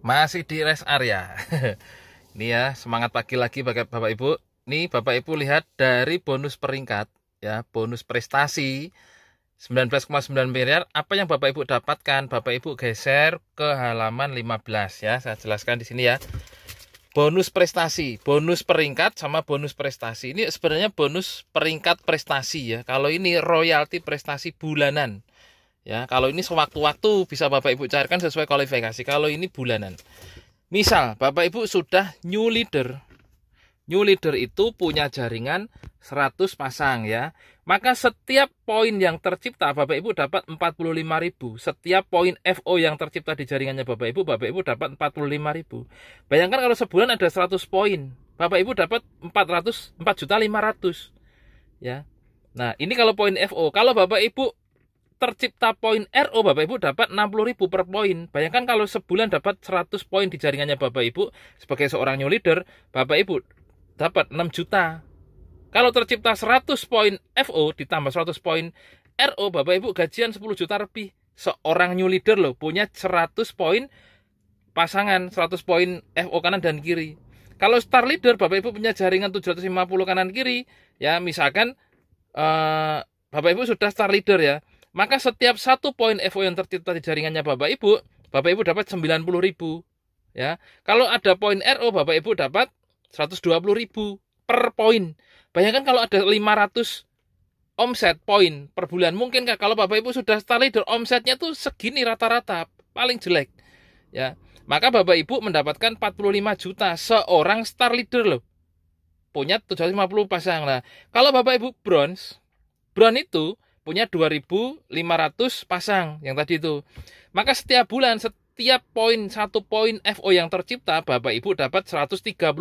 masih di rest area ini ya semangat pagi lagi bagi bapak ibu Ini bapak ibu lihat dari bonus peringkat ya bonus prestasi 19,9 miliar apa yang bapak ibu dapatkan bapak ibu geser ke halaman 15 ya saya jelaskan di sini ya bonus prestasi bonus peringkat sama bonus prestasi ini sebenarnya bonus peringkat prestasi ya kalau ini royalti prestasi bulanan Ya, kalau ini sewaktu-waktu bisa Bapak Ibu carikan sesuai kualifikasi. Kalau ini bulanan. Misal Bapak Ibu sudah new leader. New leader itu punya jaringan 100 pasang ya. Maka setiap poin yang tercipta Bapak Ibu dapat 45.000. Setiap poin FO yang tercipta di jaringannya Bapak Ibu, Bapak Ibu dapat 45.000. Bayangkan kalau sebulan ada 100 poin, Bapak Ibu dapat 400 4 juta 500. Ya. Nah, ini kalau poin FO. Kalau Bapak Ibu tercipta poin RO Bapak Ibu dapat 60.000 ribu per poin. Bayangkan kalau sebulan dapat 100 poin di jaringannya Bapak Ibu sebagai seorang new leader, Bapak Ibu dapat 6 juta. Kalau tercipta 100 poin FO ditambah 100 poin RO Bapak Ibu gajian 10 juta lebih. Seorang new leader loh punya 100 poin pasangan, 100 poin FO kanan dan kiri. Kalau star leader Bapak Ibu punya jaringan 750 kanan kiri, ya misalkan eh, Bapak Ibu sudah star leader ya maka setiap satu poin FO yang tercipta di jaringannya Bapak Ibu, Bapak Ibu dapat 90 ribu. Ya. Kalau ada poin RO, Bapak Ibu dapat 120 ribu per poin. Bayangkan kalau ada 500 omset poin per bulan. Mungkin kak, kalau Bapak Ibu sudah start leader, omsetnya tuh segini rata-rata, paling jelek. Ya. Maka Bapak Ibu mendapatkan 45 juta seorang star leader loh. Punya 750 pasang. lah. kalau Bapak Ibu bronze, bronze itu punya 2.500 pasang yang tadi itu. Maka setiap bulan setiap poin satu poin FO yang tercipta Bapak Ibu dapat 135.000.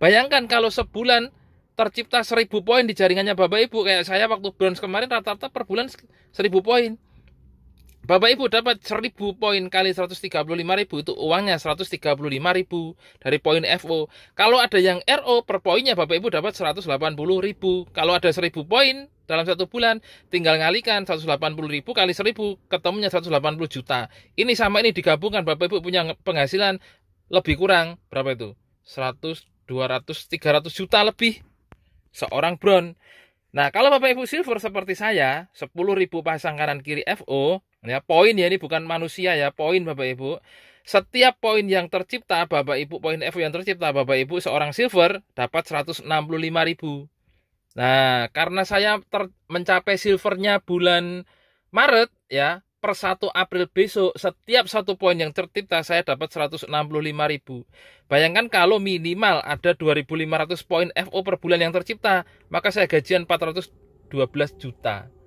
Bayangkan kalau sebulan tercipta 1000 poin di jaringannya Bapak Ibu kayak saya waktu bronze kemarin rata-rata per bulan 1000 poin. Bapak Ibu dapat 1000 poin kali 135.000 itu uangnya 135.000 dari poin FO. Kalau ada yang RO per poinnya Bapak Ibu dapat 180.000. Kalau ada 1000 poin dalam satu bulan tinggal ngalikan 180.000 kali 1000 ketemunya 180 juta. Ini sama ini digabungkan Bapak Ibu punya penghasilan lebih kurang berapa itu? 100, 200, 300 juta lebih seorang brown. Nah, kalau Bapak Ibu silver seperti saya, 10.000 pasang kanan kiri FO, Ya, poin ya ini bukan manusia ya, poin Bapak Ibu. Setiap poin yang tercipta Bapak Ibu, poin F yang tercipta Bapak Ibu seorang silver dapat 165.000. Nah, karena saya ter mencapai silvernya bulan Maret ya, per 1 April besok setiap satu poin yang tercipta saya dapat 165.000. Bayangkan kalau minimal ada 2.500 poin FO per bulan yang tercipta, maka saya gajian 412 juta.